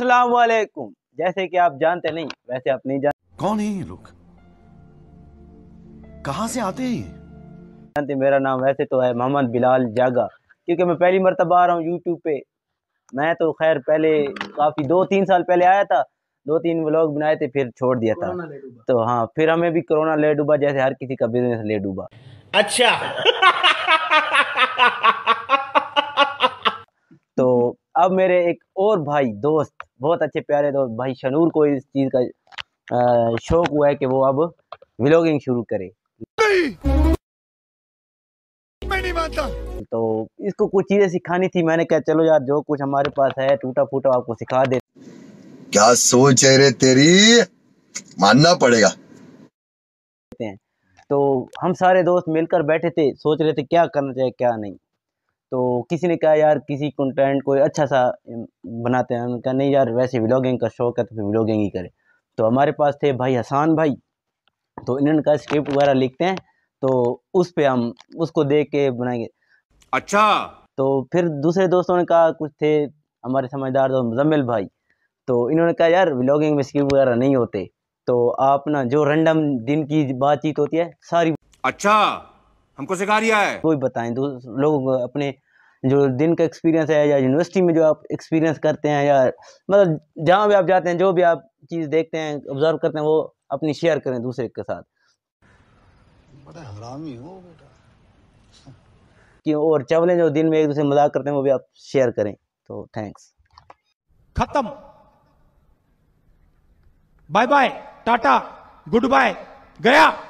अस्सलाम वालेकुम जैसे कि आप जानते नहीं वैसे आप नहीं जानते कौन है ये लोग कहाँ से आते हैं जानते मेरा नाम वैसे तो है मोहम्मद बिलाल जागा क्योंकि मैं पहली मरतबा आ रहा हूँ यूट्यूब पे मैं तो खैर पहले काफ़ी दो तीन साल पहले आया था दो तीन व्लॉग बनाए थे फिर छोड़ दिया था तो हाँ फिर हमें भी कोरोना ले डूबा जैसे हर किसी का बिजनेस ले डूबा अच्छा तो अब मेरे एक और भाई दोस्त बहुत अच्छे प्यारे दोस्त भाई शनूर को इस चीज़ का शौक हुआ है कि वो अब व्लॉगिंग शुरू करे मैं नहीं मानता तो इसको कुछ चीज़ें सिखानी थी मैंने कहा चलो यार जो कुछ हमारे पास है टूटा फूटा आपको सिखा दे क्या सोच है रे तेरी मानना पड़ेगा तो हम सारे दोस्त मिलकर बैठे थे सोच रहे थे क्या करना चाहिए क्या नहीं तो किसी ने कहा यार किसी कंटेंट कोई अच्छा सा बनाते हैं उन्होंने कहा नहीं यार वैसे व्लॉगिंग का शौक है तो फिर व्लॉगिंग ही करें तो हमारे पास थे भाई हसान भाई तो इन्होंने कहा स्क्रिप्ट वगैरह लिखते हैं तो उस पर हम उसको देख के बनाएंगे अच्छा तो फिर दूसरे दोस्तों ने कहा कुछ थे हमारे समझदार दोस्त मुजम्मिल भाई तो इन्होंने कहा यार व्लॉगिंग में स्क्रिप्ट वगैरह नहीं होते तो आप ना जो रैंडम दिन की बातचीत होती है सारी अच्छा हमको सिखा रिया है कोई तो बताएं दो लोग अपने जो दिन का एक्सपीरियंस है या यूनिवर्सिटी में जो आप एक्सपीरियंस करते हैं या मतलब जहाँ भी आप जाते हैं जो भी आप चीज़ देखते हैं ऑब्जर्व करते हैं वो अपनी शेयर करें दूसरे के साथ बड़ा हरामी हो बेटा कि और चावलें जो दिन में एक दूसरे मजाक करते हैं वो भी आप शेयर करें तो थैंक्स खत्म bye bye tata goodbye गया